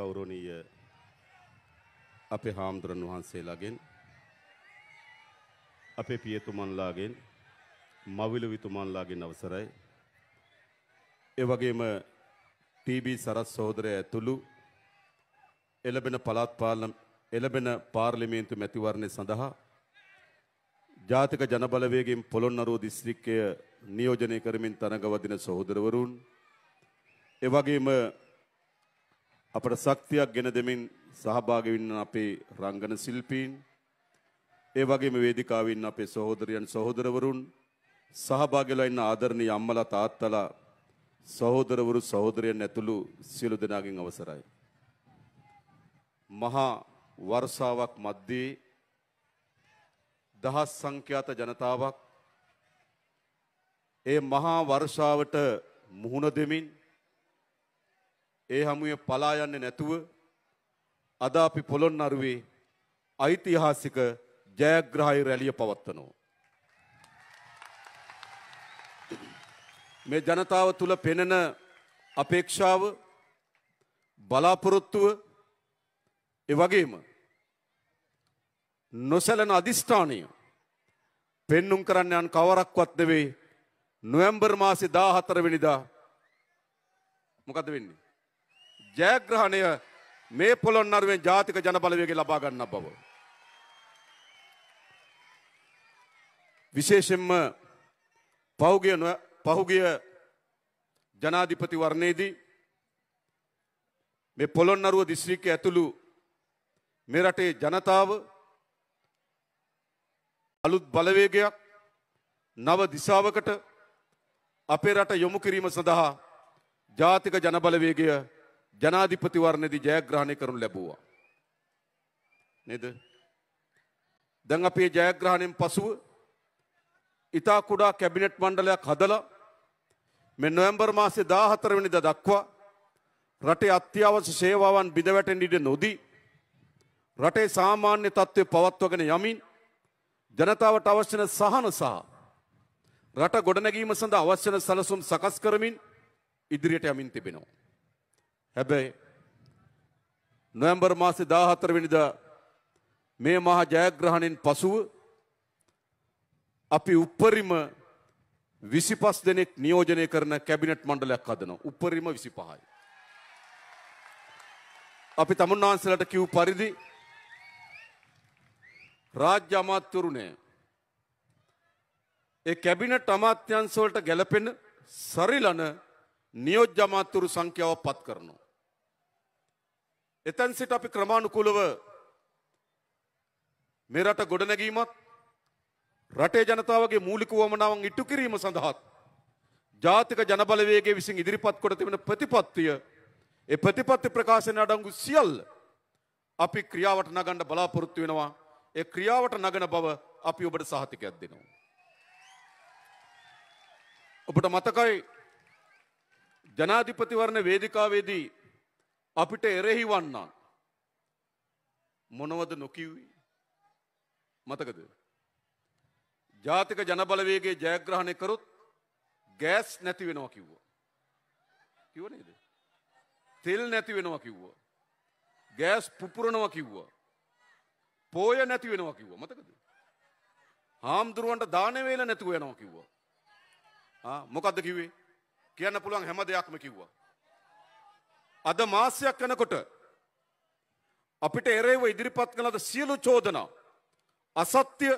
ගෞරවනීය අපේ හාමුදුරන් වහන්සේලාගෙන් අපේ පියතුමන්ලාගෙන් මවිලු විතුමන්ලාගෙන් අවසරයි. ඒ වගේම ටීබී සරත් සහෝදරය ඇතුළු එළබෙන පළාත් පාලන එළබෙන පාර්ලිමේන්තු මැතිවරණය සඳහා ජාතික ජනබලවේගෙන් පොළොන්නරුව දිස්ත්‍රික්කය නියෝජනය කරමින් තරඟවදින සහෝදරවරුන් එවැගේම අපට ශක්තියක් ගෙන දෙමින් සහභාගී වෙන්න අපේ රංගන ශිල්පීන් ඒ වගේම වේදිකාවේ ඉන්න අපේ සහෝදරයන් සහෝදරවරුන් සහභාගීලා ඉන්න ආදරණීය අම්මලා තාත්තලා සහෝදරවරු සහෝදරයන් ඇතුළු සියලු දෙනාගෙන් අවසරයි. මහා වර්ෂාවක් මැද්දේ දහස් සංඛ්‍යාත ජනතාවක් ඒ මහා වර්ෂාවට මුහුණ දෙමින් ඒ හමුවේ පලා යන්නේ නැතුව අද අපි පොළොන්නරුවේ ඓතිහාසික ජයග්‍රහයි රැළිය පවත්වනවා. මේ ජනතාව තුල පෙනෙන අපේක්ෂාව බලාපොරොත්තුව ඒ වගේම නොසැලෙන අදිෂ්ඨානය පෙන්눔 කරන්න යන කවරක්වත් නෙවෙයි නොවැම්බර් මාසේ 14 වෙනිදා මොකද වෙන්නේ ජයග්‍රහණය මේ පොළොන්නරුවෙන් ජාතික ජනබලවේග ලබා ගන්න බව. විශේෂයෙන්ම පහුගිය පහුගිය ජනාධිපති වර්ණයේදී මේ පොළොන්නරුව දිස්ත්‍රික්කය ඇතුළු මේ රටේ ජනතාව අලුත් බලවේගයක් නව දිසාවකට අපේ රට යොමු කිරීම සඳහා ජාතික ජනබලවේගය ජනාධිපතිවරණයේදී ජයග්‍රහණය කරනු ලැබුවා. නේද? දැන් අපේ ජයග්‍රහණයෙන් පසුව ඉතා කුඩා කැබිනට් මණ්ඩලයක් හදලා මේ නොවැම්බර් මාසේ 14 වෙනිදා දක්වා රටේ අත්‍යවශ්‍ය සේවාවන් බිඳවැටෙන්න ඉඩ නොදී රටේ සාමාන්‍ය තත්ත්වය පවත්වාගෙන යමින් ජනතාවට අවශ්‍ය සහන සහ රට ගොඩනැගීම සඳහා අවශ්‍ය සැලසුම් සකස් කරමින් ඉදිරියට යමින් තිබෙනවා. හැබැයි නොවැම්බර් මාසේ 14 වෙනිදා මේ මහා ජයග්‍රහණයෙන් පසුව අපි උපරිම 25 දෙනෙක් නියෝජනය කරන කැබිනට් මණ්ඩලයක් හදනවා. උපරිම 25යි. අපි තමුන්නාන්සලට කිව් පරිදි රාජ්‍ය අමාත්‍යවරුණය ඒ කැබිනට් අමාත්‍යංශ වලට ගැලපෙන සරිලන නියෝජ්‍ය අමාත්‍යවරු සංඛ්‍යාව පත් කරනවා. එතැන් සිට අපි ක්‍රමානුකූලව මේ රට ගොඩනැගීමත් රටේ ජනතාවගේ මූලික වමනාවන් ඉටු කිරීම සඳහාත් ජාතික ජනබලවේගේ විසින් ඉදිරිපත් කොට තිබෙන ප්‍රතිපත්තිය ඒ ප්‍රතිපත්ති ප්‍රකාශන අඩංගු සියල්ල අපි ක්‍රියාවට නගන්න බලාපොරොත්තු වෙනවා ඒ ක්‍රියාවට නගන බව අපි ඔබට සහතිකයක් දෙනවා ඔබට මතකයි ජනාධිපතිවරණ වේදිකාවේදී අපිට එරෙහි වන්නා මොනවද නොකිව්වේ මතකද ජාතික ජනබලවේගේ ජයග්‍රහණය කරොත් ගෑස් නැති වෙනවා කිව්වා කිව්ව නේද තෙල් නැති වෙනවා කිව්වා ගෑස් පුපුරනවා කිව්වා පෝය නැති වෙනවා කිව්වා මතකද හාමුදුරුවන්ට දානවේල නැතුව යනවා කිව්වා මොකක්ද කිව්වේ කියන්න පුළුවන් හැම දෙයක්ම කිව්වා. අද මාසයක් යනකොට අපිට එරෙහිව ඉදිරිපත් කළ සියලු චෝදනා අසත්‍ය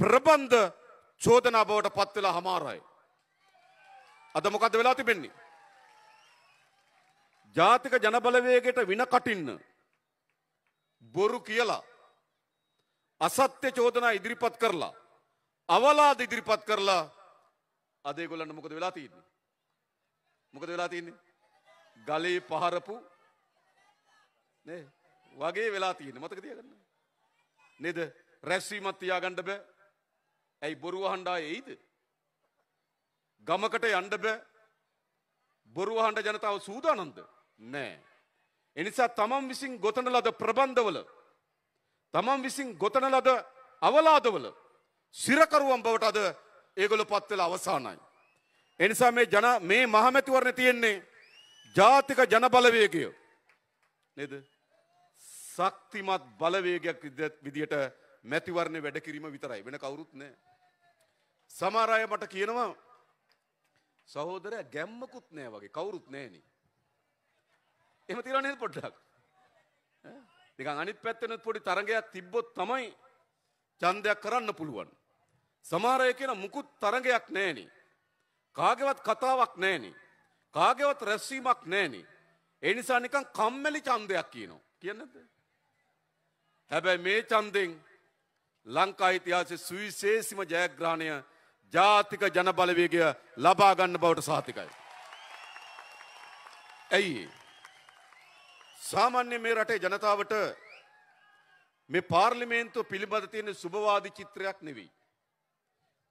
ප්‍රබන්ධ චෝදනා බවට පත් වෙලා හමාරයි. අද මොකද වෙලා තිබෙන්නේ? ජාතික ජනබලවේගයට වින කටින්න බොරු කියලා අසත්‍ය චෝදනා ඉදිරිපත් කරලා අවලාද ඉදිරිපත් කරලා අද ඒගොල්ලන්ට මොකද වෙලා තියෙන්නේ? මොකද වෙලා තියන්නේ. ගලේ පහරපු වගේ වෙලා තියෙන මතක තියගන්න. නෙද රැස්වීමත් තියාගණ්ඩ බෑ ඇයි බොරුව හණ්ඩා එයිද. ගමකට යන්ඩ බෑ බොරුව හණ්ඩ ජනතාව සූදානන්ද නෑ. එනිසා තමන් විසින් ගොතන ලද ප්‍රබන්ධවල තමන් විසින් ගොතන ලද අවලාදවල සිරකරුවන් බවට අද ඒගොල පත්වෙල අවසානයි. එනිසා මේ ජන මේ මහමැතිවරණ තියෙන්නේ ජාතික ජනබලවේගය නේද? ශක්තිමත් බලවේගයක් විදියට මැතිවරණේ වැඩ කිරීම විතරයි වෙන කවුරුත් නැහැ. සමහර අය මට කියනවා සහෝදරයා ගැම්මකුත් නැහැ වගේ කවුරුත් නැහැ නේ. එහෙම තියනවා නේද පොඩ්ඩක්? නිකන් අනිත් පැත්තෙන් පොඩි තරගයක් තිබ්බොත් තමයි ඡන්දයක් කරන්න පුළුවන්. සමහර අය කියන මුකුත් තරගයක් නැහැ නේ. කාගෙවත් කතාවක් නෑනේ. කාගෙවත් රැස්වීමක් නෑනේ. ඒ නිසා නිකන් කම්මැලි ඡන්දයක් කියනවා. කියන්නද? හැබැයි මේ ඡන්දෙන් ලංකා ඉතිහාසයේ සුවිශේෂීම ජයග්‍රහණය ජාතික ජනබලවේගය ලබා ගන්න බවට සාතිකයි. ඇයි? සාමාන්‍ය මේ රටේ ජනතාවට මේ පාර්ලිමේන්තුව පිළිබඳ තියෙන සුබවාදී චිත්‍රයක් නෙවෙයි.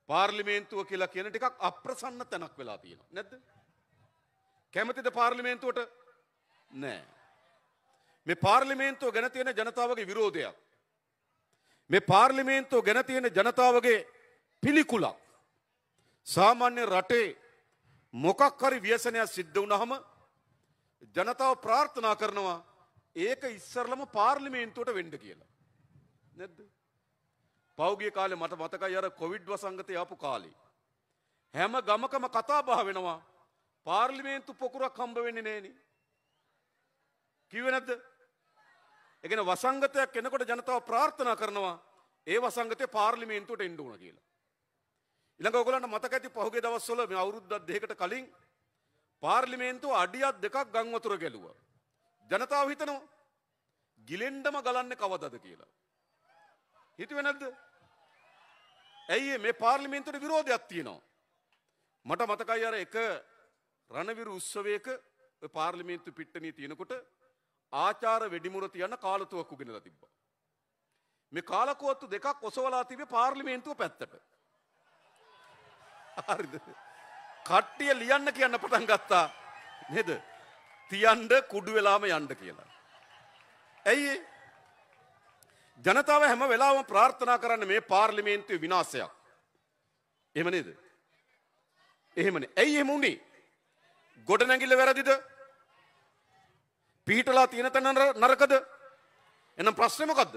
පාර්ලිමේන්තුව කියලා කියන ටිකක් අප්‍රසන්න තැනක් වෙලා තියෙනවා. නැද්ද? කැමතිද පාර්ලිමේන්තුවට? නෑ. මේ පාර්ලිමේන්තුව ගැන තියෙන ජනතාවගේ විරෝධයක්. මේ පාර්ලිමේන්තුව ගැන තියෙන ජනතාවගේ පිළිකුලක්. සාමාන්‍ය රටේ මොකක් හරි ව්‍යසනයක් සිද්ධ වුණාම ජනතාව ප්‍රාර්ථනා කරනවා ඒක ඉස්සරලම පාර්ලිමේන්තුවට වෙන්න කියලා. නැද්ද? පෞගිය කාලේ මට මතකයි අර කොවිඩ් වසංගතය ආපු කාලේ. හැම ගමකම කතා බහ වෙනවා. පාර්ලිමේන්තු පොකුරක් හම්බ වෙන්නේ නෑනේ. කිව්වේ නැද්ද? ඒ කියන්නේ වසංගතයක් එනකොට ජනතාව ප්‍රාර්ථනා කරනවා ඒ වසංගතය පාර්ලිමේන්තුවට එන්න ඕන කියලා. ඊළඟ ඔයගොල්ලන්ට මතක ඇති පහුගිය දවස්වල මේ අවුරුද්දක් දෙකකට කලින් පාර්ලිමේන්තුව අඩියක් දෙකක් ගම් වතුර ගැලුවා. ජනතාව හිතනවා ගිලෙන්ඩම ගලන්නේ කවදද කියලා. හිතුවේ නැද්ද? ඇයි මේ පාර්ලිමේන්තුවට විරෝධයක් තියෙනවා. මට මතකයි අර එක රණවිරු උත්සවයක පාර්ලිමේන්තු පිට්ටනී තියෙනකොට ආචාර වෙඩිමුර තියන්න කාලතුවක් උගෙනලා තිබ්බා. මේ කාලකුවත්තු දෙකක් ඔසවලා තිබේ පාර්ලිමේන්තුව පැත්තට. හරිද? කට්ටිය ලියන්න කියන්න පටන් ගත්තා. නේද? තියන්න කුඩු වෙලාම යන්න කියලා. ඇයි ඒ? ජනතාව හැම වෙලාවම ප්‍රාර්ථනා කරන්න මේ පාර්ලිමේන්තුවේ විනාශයක්. එහෙම නේද? එහෙමනේ. ඇයි එහෙම වුනේ? ගොඩනැගිල්ල වැරදිද? පිහිටලා තියෙන තැන නරකද? එහෙනම් ප්‍රශ්නේ මොකද්ද?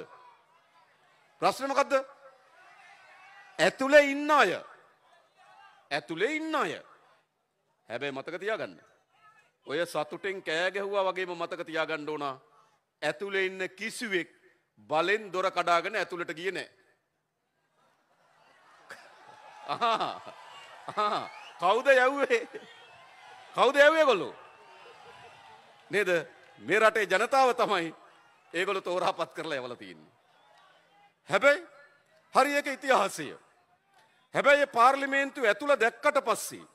ප්‍රශ්නේ මොකද්ද? ඇතුලේ ඉන්න අය. ඇතුලේ ඉන්න අය. හැබැයි මතක තියාගන්න. ඔය සතුටෙන් කෑ ගැහුවා වගේම මතක තියාගන්න ඕන. ඇතුලේ ඉන්න කිසිවෙක් බලෙන් දොර කඩාගෙන ඇතුළට ගිය නෑ. කවුද යව්වේ කවුද යව්වේ ගොල්ලු නේද මේ රටේ ජනතාව තමයි ඒගොල්ලෝ තෝරාපත් කරලා යවලා තියෙන්නේ. හැබැයි හරි ඒක ඉතිහාසය. හැබැයි පාර්ලිමේන්තුව ඇතුළ දැක්කට පස්සේ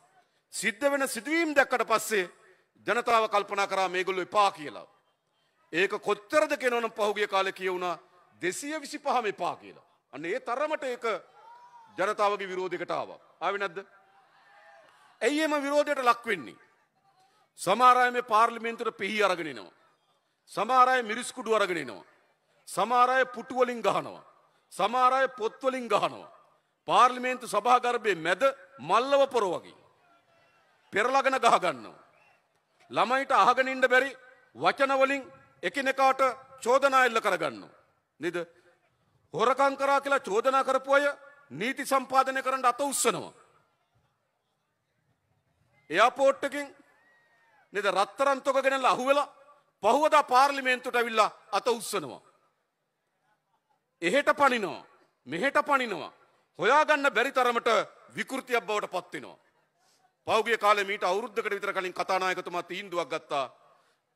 සිද්ධ වෙන සිදුවීම් දැක්කට පස්සේ ජනතාව කල්පනා කරා මේගොල්ලෝ එපා කියලා. ඒක කොච්චරද කෙනවනම් පහුගිය කාලේ කියවුණා 225 එපා කියලා. අන්න ඒ තරමට ඒක ජනතාවගේ විරෝධයකට ආවා. ආවේ නැද්ද? ඇයි එම විරෝධයට ලක් වෙන්නේ? සමහර අය මේ පාර්ලිමේන්තුවට පිහි අරගෙන එනවා. සමහර අය මිරිස් කුඩු අරගෙන එනවා. සමහර අය පුටු වලින් ගහනවා. සමහර අය පොත් වලින් ගහනවා. පාර්ලිමේන්තු සභාගර්භයේ මැද මල්ලව පොර වගේ. පෙරලගෙන ගහ ගන්නවා. ළමයිට අහගෙන ඉන්න බැරි වචන වලින් එකිනෙකාට චෝදනා එල්ල කරගන්නවා. නේද? හොරකම් කරා කියලා චෝදනා කරපු අය නීති සම්පාදනය කරන්න අත උස්සනවා. එයාපෝට් එකෙන් නේද රත්තරන් තොග ගෙනල්ලා අහුවෙලා පහුවදා පාර්ලිමේන්තුවට ඇවිල්ලා අත උස්සනවා. එහෙට පනිනවා. මෙහෙට පනිනවා. හොයාගන්න බැරි තරමට විකෘතියක් බවට පත්වෙනවා. පෞගගේ කාලේ මීට අවුරුද්දකට විතර කලින් කතානායකතුමා තීන්දුවක් ගත්තා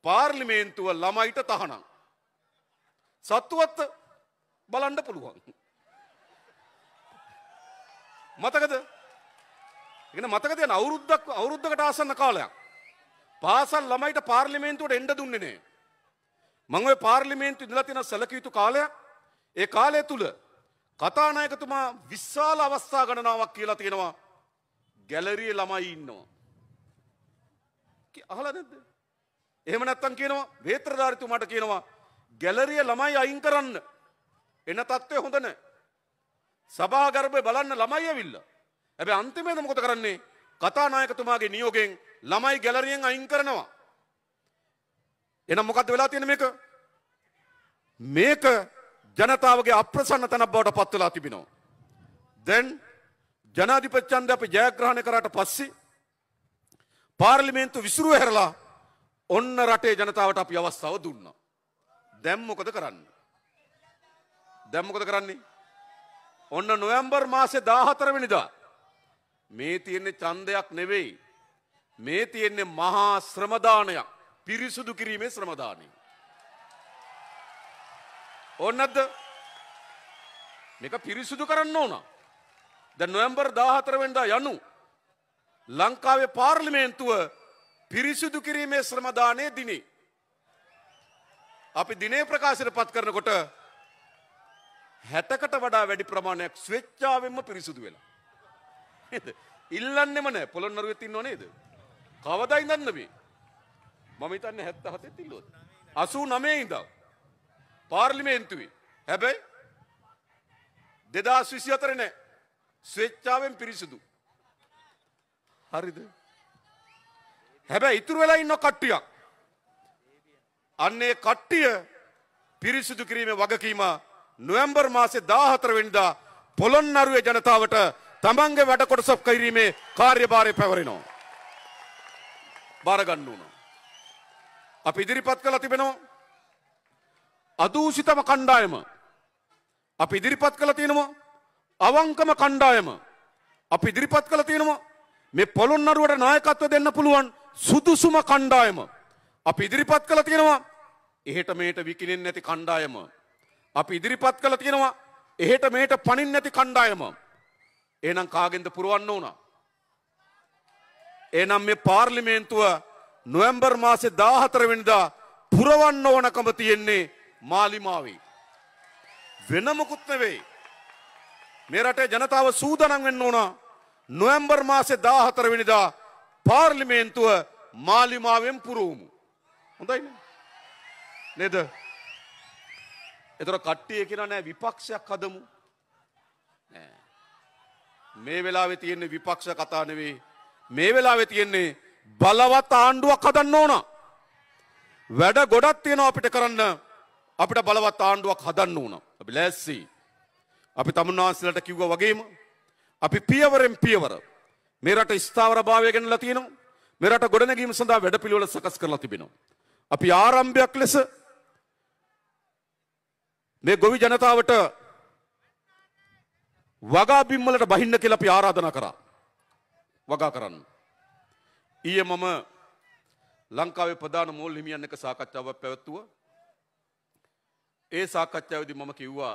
පාර්ලිමේන්තුව ළමයිට තහනම්. සත්තුවත්ත බලන්ඩ පුළුවන්. මතකද එන මතකද යන අවුරුද්දක් අවුරුද්ධකට ආසන්න කාලයක් පාසල් ළමයිට පාර්ලිමේන්තුවට එන්ඩ දුන්නනේ. මං ඔය පාර්ලිමේන්තු ඉඳලා තියෙන සැලකිය යුතු කාලයක් ඒ කාලය තුල කතානායකතුමා විශාල අවස්ථා ගණනාවක් කියලා තියෙනවා ගැලරියේ ළමයි ඉන්නවා. අහලා නැද්ද? එහෙම නැත්තම් කියනවා වේත්‍රධාරිතුමාට කියනවා ගැලරිය ළමයි අයින් කරන්න. එන තත්ත්වය හොඳ නැහැ. සභාගර්භය බලන්න ළමයි ඇවිල්ලා. හැබැයි අන්තිමේද මොකද කරන්නේ? කතානායකතුමාගේ නියෝගයෙන් ළමයි ගැලරියෙන් අයින් කරනවා. එහෙනම් මොකද්ද වෙලා තියෙන්නේ මේක? මේක ජනතාවගේ අප්‍රසන්න තැනක් බවට පත් වෙලා තිබෙනවා. දැන් ජනාධිපති ඡන්දය අපි ජයග්‍රහණය කරාට පස්සේ පාර්ලිමේන්තු විසිරුව හැරලා ඔන්න රටේ ජනතාවට අපි අවස්ථාව දුන්නා. දැන් මොකද කරන්නේ? දැන් මොකද කරන්නේ? ඔන්න නොවැම්බර් මාසේ 14 වෙනිදා මේ තියෙන්නේ ඡන්දයක් නෙවෙයි. මේ තියෙන්නේ මහා ශ්‍රමදානයක්. පිරිසුදු කිරීමේ ශ්‍රමදානය. ඕන්නද? මේක පිරිසුදු කරන්න ඕන. දැන් නොවැම්බර් 14 වෙනිදා යනු ලංකාවේ පාර්ලිමේන්තුව පිරිසිදු කිරීමේ ශ්‍රමදානය දිනේ. අපි දිනේ ප්‍රකාශයට පත් කරනකොට හැටකට වඩා වැඩි ප්‍රමාණයක් ස්වෙච්චාවෙන්ම පිරිසුදු වෙලා. ඉල්ලන්නෙම නෑ පොළොන්නරුවෙත් ඉන්නව නේද? කවදා ඉඳන්ද මේ? මම හිතන්නේ 77 ඉල්ලුවොත්. 89 ඉඳන් පාර්ලිමේන්තුවේ. හැබැයි 2024 නෑ. ස්වෙච්චාවෙන් පිරිසුදු. හරිද? හැබැයි ඉතුරු වෙලා ඉන්න කට්ටියක්. අන්නේ කට්ටිය පිරිසිදු කිරීමේ වගකීම නොවැම්බර් මාසේ 14 වෙනිදා පොළොන්නරුවේ ජනතාවට තමන්ගේ වැඩ කොටසක් කිරීමේ කාර්යභාරය පැවරෙනවා. බාර ගන්න ඕන. අපි ඉදිරිපත් කළා තිබෙනවා අදූෂිතම කණ්ඩායම. අපි ඉදිරිපත් කළා තියෙනවා අවංකම කණ්ඩායම. අපි ඉදිරිපත් කළා තියෙනවා මේ පොළොන්නරුවට නායකත්ව දෙන්න පුළුවන් සුදුසුම කණ්ඩායම. අපි ඉදිරිපත් කළ තියෙනවා එහෙට මේට විකිණෙන් නැති කණ්ඩායම. අපි ඉදිරිපත් කළ තියෙනවා එහෙට මේට පණින් නැති කණ්ඩායම. ඒනම් කාගෙන්ද පුරුවන්න ඕන. ඒනම් මේ පාර්ලිමේන්තුව නොවැම්බර් මාසේ දාහතරවෙනිදා පුරවන්න ඕනකම තියෙන්නේ මාලිමාවේ. වෙනමකුත් නෙවෙයි. මේ රටේ ජනතාව සූදානම් වෙන්න ඕන. නොවැම්බර් මාසේ 14 වෙනිදා පාර්ලිමේන්තුව මාලිමාවෙන් පුරවමු. හොඳයින. නේද? එතකොට කට්ටිය කියලා නෑ විපක්ෂයක් හදමු. නෑ. මේ වෙලාවේ තියෙන්නේ විපක්ෂ කතා නෙවෙයි. මේ වෙලාවේ තියෙන්නේ බලවත් ආණ්ඩුවක් හදන්න ඕන. වැඩ ගොඩක් තියෙනවා අපිට කරන්න. අපිට බලවත් ආණ්ඩුවක් හදන්න ඕන. අපි ලෑස්ති. අපි තමුන්නාන්සලට කිව්වා වගේම අපි පියවරෙන් පියවර මේ රට ස්ථාවර භාවය ගැනලා තියෙනවා. මේ රට ගොඩනැගීම සඳහා වැඩපිළිවෙල සකස් කරලා තිබෙනවා. අපි ආරම්භයක් ලෙස මේ ගොවි ජනතාවට වගා බිම්වලට බහින්න කියලා අපි ආරාධනා කරා. වගා කරන්න. ඊයේ මම ලංකාවේ ප්‍රධාන මෝල් හිමියන් එක්ක සාකච්ඡාවක් පැවැත්තුවා. ඒ සාකච්ඡාවේදී මම කිව්වා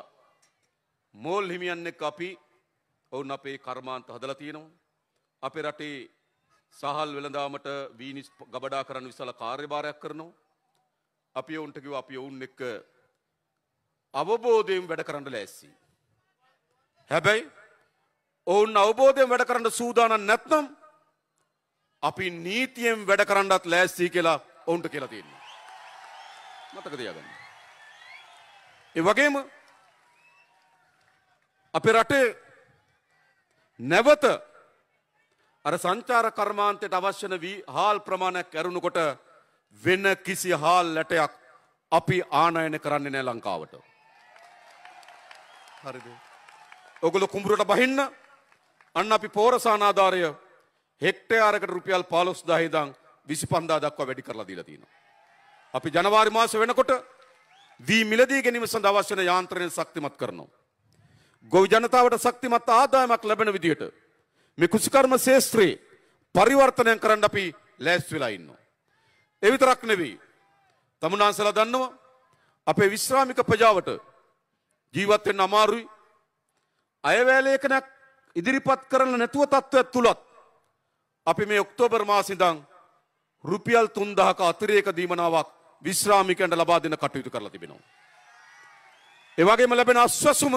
මෝල් හිමියන් එක්ක අපි ඔවුන් අපේ කර්මාන්ත හදලා තියෙනවා. අපේ රටේ සහල් වෙළඳාමට වීනිස් ගබඩා කරන්න විශාල කාර්යභාරයක් කරනවා. අපි ඔවුන්ට කිව්වා අපි ඔවුන් එක්ක අවබෝධයෙන් වැඩ කරන්න ලෑස්ති. හැබැයි ඔවුන් අවබෝධයෙන් වැඩ කරන්න සූදානම් නැත්නම් අපි නීතියෙන් වැඩ කරන්නත් ලෑස්ති කියලා ඔවුන්ට කියලා තියෙනවා. මතක තියාගන්න. ඒ වගේම අපේ රටේ නැවත අර සංචාර කර්මාන්තයට අවශ්‍යන වී හාල් ප්‍රමාණයක් ඇරුණුකොට වෙන කිසි හාල් ලැටයක් අපි ආනයන කරන්නේ නෑ ලංකාවට. හරිද. ඔගොල කුඹුරට බහින්න අන්න අපි පෝරසානාධාරය හෙක්ටයාරකට රුපියල් පාලොස් දහිදං විසි පන්දා දක්වා වැඩි කරලා දීලා තියෙනවා. අපි ජනවාරි මාස වෙනකොට වී මිලදී ගැනීම සඳහා අවශ්‍ය යන්ත්‍රණය ශක්තිමත් කරනවා. ගොවි ජනතාවට ශක්තිමත් ආදායමක් ලැබෙන විදියට මේ කුසිකර්ම ශේෂත්‍රයේ පරිවර්තනයක් කරන්න අපි ලෑස්ති වෙලා ඉන්නවා. ඒ විතරක් නෙවෙයි. තමුන්වන්සලා දන්නවා අපේ විශ්‍රාමික ප්‍රජාවට ජීවත් වෙන්න අමාරුයි. අයවැලේකනක් ඉදිරිපත් කරලා නැතුව තත්ත්වයක් තුලත් අපි මේ ඔක්තෝබර් මාසෙ ඉඳන් රුපියල් 3000ක අතිරේක දීමනාවක් විශ්‍රාමිකයන්ට ලබා දෙන කටයුතු කරලා තිබෙනවා. ඒ වගේම ලැබෙන අස්වැසුම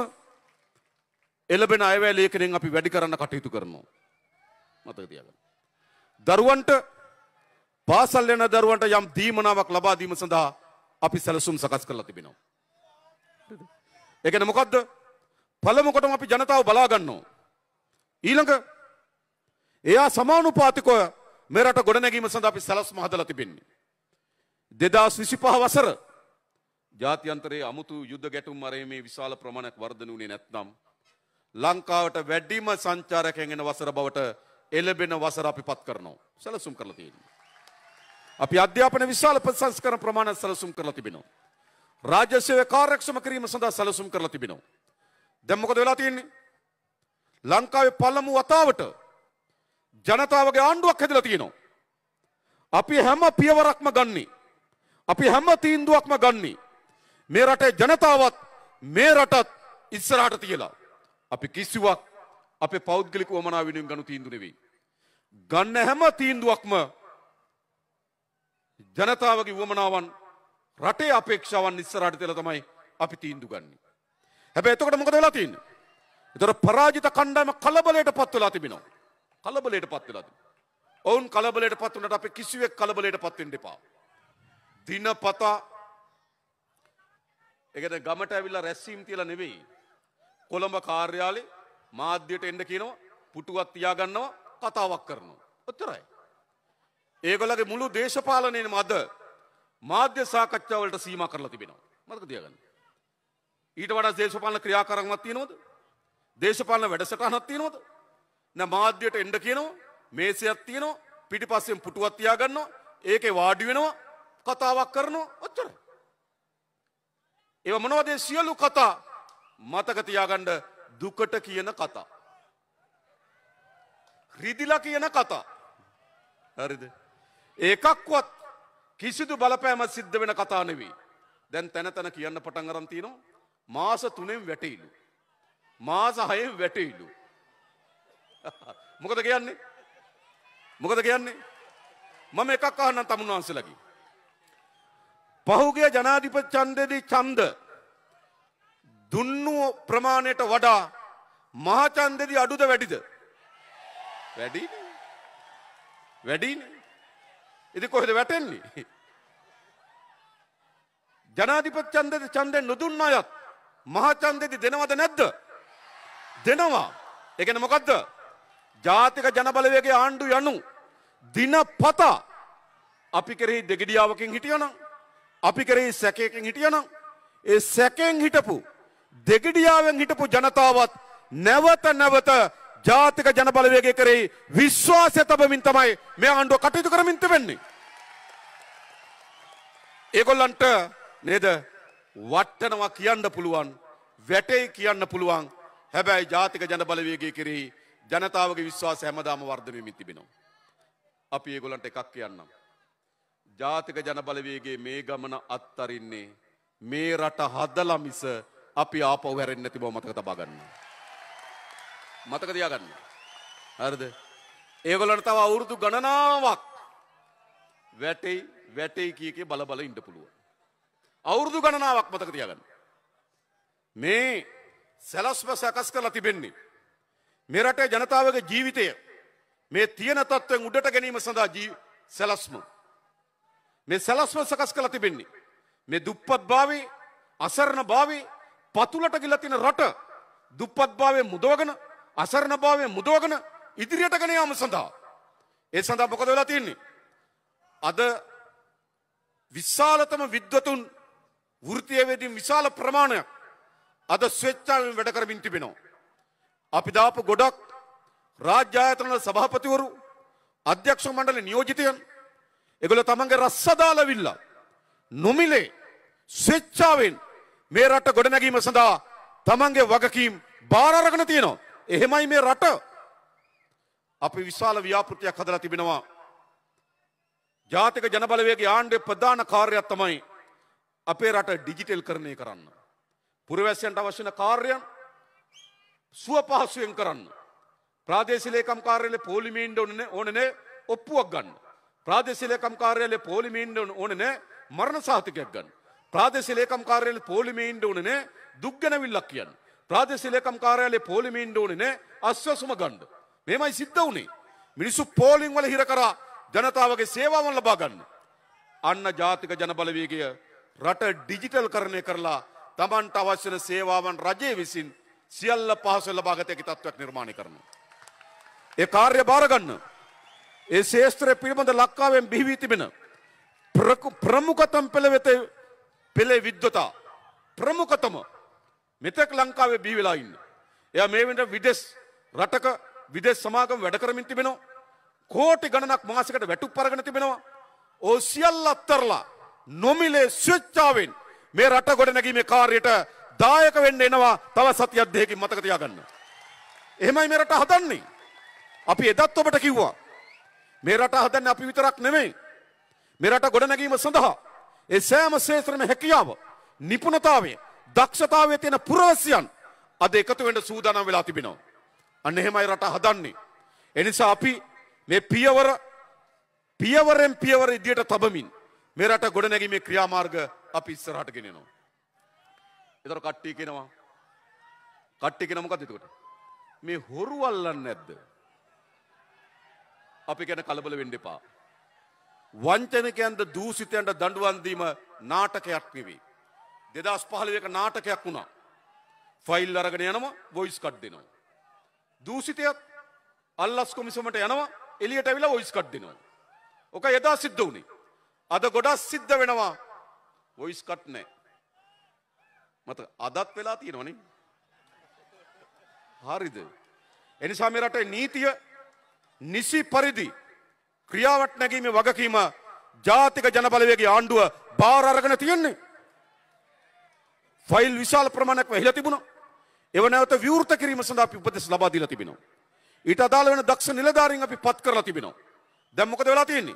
එලබෙන අයවැය ලේඛනයෙන් අපි වැඩි කරන්න කටයුතු කරනවා. මතක තියාගන්න. දරුවන්ට පාසල් යන දරුවන්ට යම් දීමනාවක් ලබා දීම සඳහා අපි සැලසුම් සකස් කරලා තිබෙනවා. ඒ කියන්නේ මොකද්ද? පළමු කොටම අපි ජනතාව බලා ගන්නවා. ඊළඟ එයා සමානුපාතිකව මේ රට ගොඩනැගීම සඳහා අපි සැලසුම් හදලා තිබෙන්නේ. 2025 වසර ජාත්‍යන්තරයේ අමුතු යුද්ධ ගැටුම් අරේ මේ විශාල ප්‍රමාණයක් වර්ධනය වුණේ නැත්නම් ලංකාවට වැඩිම සංචාරකයෙන් එන වසර බවට එළබෙන වසර අපි පත් කරනවා. සැලසුම් කරලා තියෙනවා. අපි අධ්‍යාපන විශාල ප්‍රසංස්කරණ ප්‍රමාණයක් සැලසුම් කරලා තිබෙනවා. රාජ්‍ය සේවය කාර්යක්ෂම කිරීම සඳහා සැලසුම් කරලා තිබෙනවා. දැන් මොකද වෙලා තියෙන්නේ? ලංකාවේ පළමු වතාවට ජනතාවගේ ආණ්ඩුවක් හැදලා තියෙනවා. අපි හැම පියවරක්ම ගන්නේ. අපි හැම තීන්දුවක්ම ගන්නේ. මේ රටේ ජනතාවත් මේ රටත් ඉස්සරහට තියලා අපි කිසිවක් අපේ පෞද්ගලික වමනා වෙනුවෙන් ගනු තීන්දුව නෙවෙයි. ගන්න හැම තීන්දුවක්ම ජනතාවගේ වමනාවන් රටේ අපේක්ෂාවන් ඉස්සරහට තියලා තමයි අපි තීන්දුව ගන්නෙ. හැබැයි එතකොට මොකද වෙලා තියෙන්නේ? ඒතර පරාජිත කණ්ඩායම කලබලයට පත් වෙලා තිබෙනවා. කලබලයට පත් වෙලා තිබෙනවා. ඔවුන් කලබලයට පත් වුණාට අපි කිසිවෙක් කලබලයට පත් වෙන්න එපා. දිනපතා ඒකට ගමට ඇවිල්ලා රැස්වීම් තියලා නෙවෙයි කොළඹ කාර්යාලේ මාධ්‍යයට එන්න කියනවා පුටුවක් තියාගන්නවා කතාවක් කරනවා. ඔච්චරයි. ඒගොල්ලගේ මුළු දේශපාලනයේම අද මාධ්‍ය සාකච්ඡා වලට සීමා කරලා තිබෙනවා. මතක තියාගන්න. ඊට වඩා දේශපාලන ක්‍රියාකාරකමක් තියෙනවද? දේශපාලන වැඩසටහනක් තියෙනවද? නැ මාධ්‍යයට එන්න කියනවා මේසයක් තියෙනවා පිටිපස්සෙන් පුටුවක් තියාගන්නවා ඒකේ වාඩි වෙනවා කතාවක් කරනවා ඔච්චරයි. ඒව මොනවද සියලු කතා මතක තියාගන්න දුකට කියන කතා. රිදිලා කියන කතා. හරිද? ඒකක්වත් කිසිදු බලපෑමක් සිද්ධ වෙන කතා නෙවෙයි. දැන් තැන තැන කියන්න පටන් අරන් තිනවා මාස 3න් වැටෙයිලු. මාස 6න් වැටෙයිලු. මොකද කියන්නේ? මොකද කියන්නේ? මම එකක් අහන්නම් තමුන්වහන්සේලාගේ. පහුගිය ජනාධිපති ඡන්දෙදී ඡන්ද දුන්නු ප්‍රමාණයට වඩා මහචන්දෙදි අඩුද වැඩිද? වැඩි. වැඩිනේ. ඉති කොහෙද වැටෙන්නේ. ජනාධිපත් චන්දෙද චන්දෙන් නොදුන්න අයත් මහචන්දෙදි දෙනවද නැද්ද? දෙනවා. ඒ කියන්නේ මොකද්ද? ජාතික ජනබලවේගයේ ආණ්ඩු යනු දිනපතා අපි කෙරෙහි දෙගිඩියාවකින් හිටියනම් අපි කෙරෙහි සැකයකින් හිටියනම් ඒ සැකෙන් හිටපු දෙගිඩියාවෙන් හිටපු ජනතාවත් නැවත නැවත ජාතික ජනබලවේගය කරේ විශ්වාසය තබමින් තමයි මේ ආණ්ඩුව කටයුතු කරමින් තිබෙන්නේ. ඒගොල්ලන්ට නේද වට්ටනවා කියන්න පුළුවන් වැටේ කියන්න පුළුවන් හැබැයි ජාතික ජනබලවේගය කරේ ජනතාවගේ විශ්වාස හැමදාම වර්ධනයමින් තිබෙනවා. අපි ඒගොලන්ට එකක් කියන්නම්. ජාතික ජනබලවේගේ මේ ගමන අත්තරින්නේ මේ රට හදලා මිස අපි ආපහු හැරෙන්නේ නැති බව මතක තබා ගන්න. මතක තියා ගන්න. හරිද? ඒගොල්ලන්ට තව අවුරුදු ගණනාවක් වැටෙයි වැටෙයි කිය කී බල බල ඉන්න පුළුවන්. අවුරුදු ගණනාවක් මතක තියා ගන්න. මේ සැලැස්ම සකස් කරලා තිබෙන්නේ මේ රටේ ජනතාවගේ ජීවිතය මේ තියෙන තත්ත්වෙන් උඩට ගැනීම සඳහා සැලැස්ම මේ සැලැස්ම සකස් කරලා තිබෙන්නේ මේ දුප්පත් භාවයේ අසරණ භාවයේ පතුලට ගිල තින රට දුප්පත්භාවය මුදෝගන අසරණභාවය මුදෝගන ඉදිරියට ගනයාම සඳහා. ඒ සඳහා මොකද වෙලා තියන්නේ. අද විශාලතම විද්වතුන් වෘතියවේදී විශාල ප්‍රමාණයක් අද ස්වේච්ඡාවෙන් වැඩ කරමින් තිබෙනවා. අපි දාපු ගොඩක් රාජ්‍ය ආයතන වල සභාපතිවරු අධ්‍යක්ෂ මණ්ඩල නියෝජිතයන් ඒගොල්ලෝ තමන්ගේ රස්සදාලවිල්ලා නොමිලේ ස්වේච්ඡාවෙන් මේ රට ගොඩනැගීම සඳහා තමන්ගේ වගකීම් බාරරගෙන තියෙනවා. එහෙමයි මේ රට. අපි විශාල ව්‍යාපෘතියක් හදලා තිබෙනවා. ජාතික ජනබලවේගේ ආණ්ඩුවේ ප්‍රධාන කාර්යයක් තමයි අපේ රට ඩිජිටල් කරණය කරන්න. පුරවැසියන්ට අවශ්‍ය වෙන කාර්යයන් සුව පහසුවෙන් කරන්න. ප්‍රාදේශීය ලේකම් කාර්යාලයේ පොලිමේන්ඩ ඕනනේ ඔප්පුවක් ගන්න. ප්‍රාදේශීය ලේකම් කාර්යාලයේ පොලිමේන්ඩ ඕනනේ මරණ සාතිකයක් ගන්න. ප්‍රාදේශීය ලේකම් කාර්යාලයේ පොලිමේන්න ඕනේ නෑ දුක් ගැනවිල්ලක් කියන්න. ප්‍රාදේශීය ලේකම් කාර්යාලයේ පොලිමේන්න ඕනේ නෑ අස්වැසුම ගන්න. මේමයි සිද්ධ වුනේ. මිනිස්සු පෝලිං වල හිර කරා ජනතාවගේ සේවාවන් ලබා ගන්න. අන්න ජාතික ජනබලවේගය රට ඩිජිටල් කරණය කරලා Tamanට අවශ්‍ය සේවාවන් රජය විසින් සියල්ල පහසු ලබා ගත හැකි තත්ත්වයක් නිර්මාණය කරනවා. ඒ කාර්ය බාර ගන්න. ඒ ශේෂ්ත්‍රය පිළිබඳ ලක්කාවෙන් බිහි වී තිබෙන ප්‍රමුඛතම් පෙළ වෙත පෙළේ විද්වතා ප්‍රමුඛතම මෙතෙක් ලංකාවේ බිහි වෙලා ඉන්න. එයා මේ වෙනට විදෙස් රටක විදෙස් සමාගම් වැඩ කරමින් තිබෙනවා. කෝටි ගණනක් මාසයකට වැටුප් අරගෙන තිබෙනවා. ඕ සියල්ල අත්තරලා නොමිලේ ස්වේච්ඡාවෙන් මේ රට ගොඩනැගීමේ කාර්යයට දායක වෙන්න එනවා තව සතියක් දෙකකින් මතක තියාගන්න. එහෙමයි මේ රට හදන්නේ. අපි එදත් ඔබට කිව්වා. මේ රට හදන්නේ අපි විතරක් නෙමෙයි. මේ රට ගොඩනැගීම සඳහා ඒ සෑම ශේත්‍රම හැකියාව නිපුණතාවය දක්ෂතාවය තියෙන පුරවැසියන් අද එකතු වෙන්න සූදානම් වෙලා තිබෙනවා. අන්න එහෙමයි රට හදන්නේ. එනිසා අපි මේ පියවර පියවරෙන් පියවර ඉදිරියට තබමින් මේ රට ගොඩනැගීමේ ක්‍රියාමාර්ග අපි ඉස්සරහට ගෙනියනවා. ඒතර කට්ටිය කියනවා කට්ටිය කියන මොකද්ද එතකොට? මේ හොරු අල්ලන්නේ නැද්ද? අපි ගැන කලබල වෙන්න එපා. වංචනකයන්ද දූසිතයන්ට දඩුවන්දීම නාටකයක් නෙවී. දෙදස් පහලක නාටකයක් වුණා. ෆයිල් අරගෙන යනවා වොයිස්කට් දෙනවා. දූසිතයත් අල්ලස් කොමිසමට යනවා එලියට ඇවිලා වොයිස්කට් දෙනවා. ඕක එදා සිද්ධ වුණේ. අද ගොඩක් සිද්ධ වෙනවා වොයිස්කට් නෑ. මත අදත් වෙලා තියෙනවනේ. හරිද. එනිසා මේ රටේ නීතිය නිසි පරිදි ක්‍රියාවට නැගීමේ වගකීම ජාතික ජනබලවේගේ ආණ්ඩුව බාර අරගෙන තියෙන්නේ. ෆයිල් විශාල ප්‍රමාණයක් වැහිලා තිබුණා. ඒව නැවත විවෘත කිරීම සඳහා අපි උපදෙස් ලබා දීලා තිබෙනවා. ඊට අදාළ වෙන දක්ෂ නිලධාරීන් අපි පත් කරලා තිබෙනවා. දැන් මොකද වෙලා තියෙන්නේ?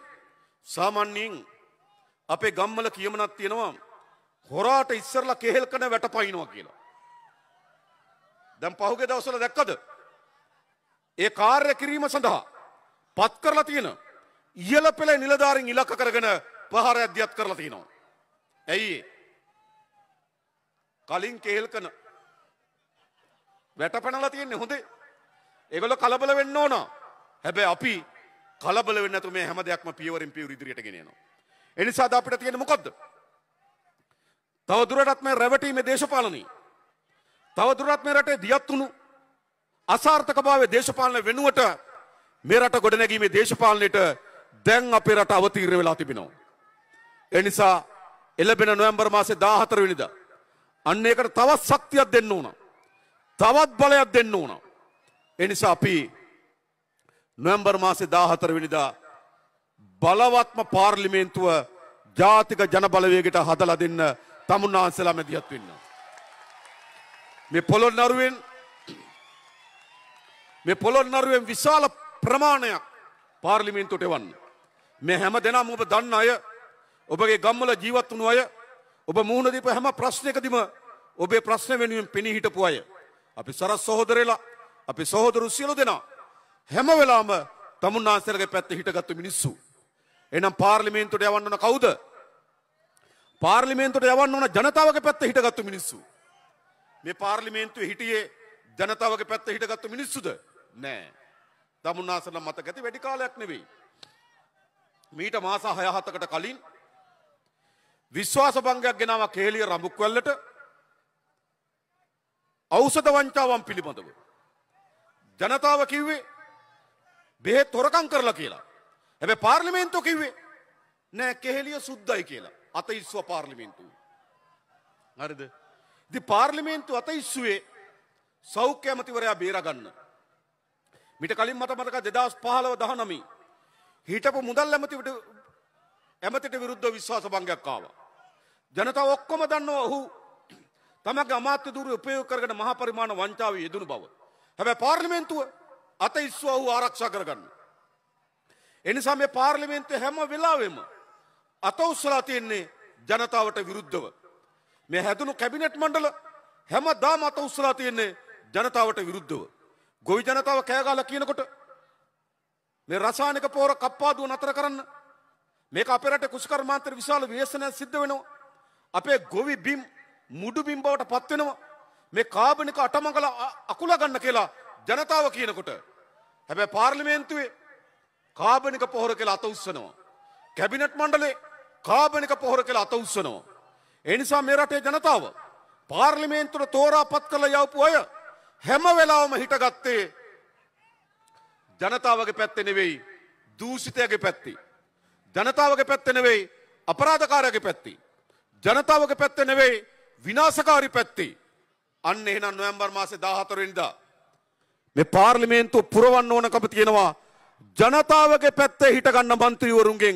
සාමාන්‍යයෙන් අපේ ගම්වල කියමනක් තියෙනවා හොරාට ඉස්සරලා කෙහෙල් කන වැටපයින්නවා කියලා. දැන් පහුගිය දවස්වල දැක්කද? ඒ කාර්ය කිරීම සඳහා පත් කරලා තියෙනවා ඉහල පෙළ නිලධාරින් ඉලක්ක කරගෙන ප්‍රහාර අධ්‍යත් කරලා තියෙනවා. ඇයි කලින් කේල් කන වැටපැනලා තියෙන්නේ හොඳේ ඒගොල්ලෝ කලබල වෙන්න ඕන හැබැයි අපි කලබල වෙන්නේ නැතුව මේ හැම දෙයක්ම පියවරින් පියවර ඉදිරියට ගෙන යනවා ඒ නිසාද අපිට තියෙන්නේ මොකද්ද තව දුරටත් මේ රැවටීමේ දේශපාලනී තව දුරටත් මේ රටේ දියත්තුණු අසාර්ථකභාවයේ දේශපාලන වෙනුවට මේ රට ගොඩනැගීමේ දේශපාලනයට දැන් අපේ රට අවතීර්ණ වෙලා තිබෙනවා. ඒ නිසා එළබෙන නොවැම්බර් මාසේ 14 වෙනිදා අන්න ඒකට තවත් ශක්තියක් දෙන්න ඕන. තවත් බලයක් දෙන්න ඕන. ඒ නිසා අපි නොවැම්බර් මාසේ 14 වෙනිදා බලවත්ම පාර්ලිමේන්තුව ජාතික ජනබලවේගයට හදලා දෙන්න තමුන්නාන්සලා මැදිහත් වෙන්න. මේ පොළොන්නරුවෙන් මේ පොළොන්නරුවෙන් විශාල ප්‍රමාණයක් පාර්ලිමේන්තුවට එවන්න. මේ හැම දෙනාම ඔබ දන්න අය ඔබගේ ගම්වල ජීවත් වුණු අය ඔබ මුහුණ දීපු හැම ප්‍රශ්නයකදීම ඔබේ ප්‍රශ්න වෙනුවෙන් පෙනී හිටපු අය අපි සරස් සහෝදරයලා අපි සහෝදරු සියලු දෙනා හැම වෙලාවම තමුන්නාන්සේලගේ පැත්තේ හිටගත්තු මිනිස්සු එහෙනම් පාර්ලිමේන්තුවට යවන්න ඕන කවුද පාර්ලිමේන්තුවට යවන්න ඕන ජනතාවගේ පැත්තේ හිටගත්තු මිනිස්සු මේ පාර්ලිමේන්තුවේ හිටියේ ජනතාවගේ පැත්තේ හිටගත්තු මිනිස්සුද නෑ තමුන්නාන්සේලා මතක ඇති වැඩි කාලයක් නෙවෙයි මීට මාස හයහතකට කලින් විශ්වාස භංගයක් ගෙනාව කේලිය රඹුක්වැල්ලට ඖෂධ වංචාවන් පිළිබඳව. ජනතාව කිව්වේ බෙහෙත් හොරකම් කරලා කියලා. හැබැයි පාර්ලිමේන්තුව කිව්වේ නෑ කෙහෙලිය සුද්දයි කියලා. අත ඉස්සුව පාර්ලිමේන්තුව. හරිද? ඉතින් පාර්ලිමේන්තුව අත ඉස්සුවේ සෞඛ්‍ය ඇමතිවරයා බේරගන්න. මිට කලින් මට මතකයි 2015 19 හිටපු මුදල් ඇමතිට ඇමතිට විරුද්ධ විශ්වාස භංගයක් ආවා. ජනතාව ඔක්කොම දන්නවා ඔහු තමගේ අමාත්‍ය ධූරය උපයෝග කරගෙන මහා පරිමාණ වංචාවේ යෙදුණු බව. හැබැයි පාර්ලිමේන්තුව අත ඉස්සුව ඔහු ආරක්ෂා කරගන්න. එනිසා මේ පාර්ලිමේන්තුවේ හැම වෙලාවෙම අත උස්සලා තියෙන්නේ ජනතාවට විරුද්ධව. මේ හැදුණු කැබිනට් මණ්ඩල හැමදාම අත උස්සලා තියෙන්නේ ජනතාවට විරුද්ධව. ගොවි ජනතාව කෑගහලා කියනකොට මේ රසායනික පෝර කප්පාදුව නතර කරන්න මේක අපේ රටේ කුෂ්කර්මාන්තර විශාල ව්‍යසනයක් සිද්ධ වෙනවා අපේ ගොවි බිම් මුඩු බිම් බවට පත් වෙනවා මේ කාබනික අටමංගල අකුල ගන්න කියලා ජනතාව කියනකොට හැබැයි පාර්ලිමේන්තුවේ කාබනික පොහොර කියලා අත උස්සනවා කැබිනට් මණ්ඩලේ කාබනික පොහොර කියලා අත උස්සනවා ඒ නිසා මේ රටේ ජනතාව පාර්ලිමේන්තුවට තෝරාපත් කළ යවපු අය හැම වෙලාවෙම හිටගත්තේ ජනතාවගේ පැත්තේ නෙවෙයි දූෂිතයගේ පැත්තේ. ජනතාවගේ පැත්තේ නෙවෙයි අපරාධකාරයාගේ පැත්තේ. ජනතාවගේ පැත්තේ නෙවෙයි විනාශකාරී පැත්තේ. අන්න එහෙනම් නොවැම්බර් මාසේ 14 වෙනිදා මේ පාර්ලිමේන්තුව පුරවන්න ඕනකම තියෙනවා ජනතාවගේ පැත්තේ හිටගන්න മന്ത്രിවරුන්ගෙන්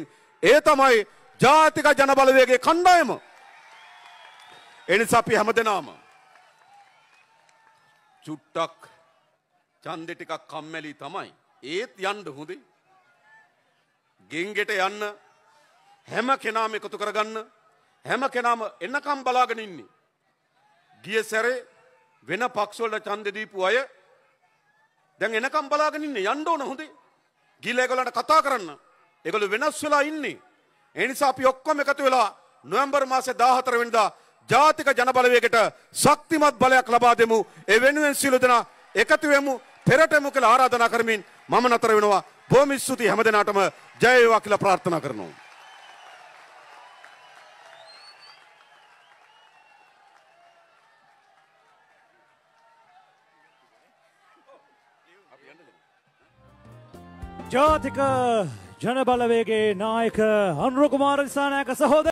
ඒ තමයි ජාතික ජනබලවේගයේ කණ්ඩායම. එනිසා අපි හැමදෙනාම චුට්ටක් ඡන්දෙ ටිකක් කම්මැලි තමයි. ඒත් යන්ඩ හොඳේ. ගෙන්ගෙට යන්න හැම කෙනාම එකතු කරගන්න හැම කෙනාම එන්නකම් බලාගෙන ඉන්නේ. ගිය සැරේ වෙන පක්ෂවලට ඡන්ද දීපු අය දැන් එනකම් බලාගෙන ඉන්නේ යන්න ඕන හොඳේ. ගිහලා ඒගොල්ලන්ට කතා කරන්න. ඒගොල්ලෝ වෙනස් වෙලා ඉන්නේ. ඒ නිසා අපි ඔක්කොම එකතු වෙලා නොවැම්බර් මාසේ 14 වෙනිදා ජාතික ජනබලවේගයට ශක්තිමත් බලයක් ලබා දෙමු. ඒ වෙනුවෙන් සියලු දෙනා එකතු වෙමු. පෙරටෙමු කියලා ආරාධනා කරමින් මම නතර වෙනවා බොහොම ස්තුතියි හැම දිනාටම ජය වේවා කියලා ප්‍රාර්ථනා කරනවා ජාතික ජනබලවේගේ නායක අනුරුකුමාරදිසානයක සහෝද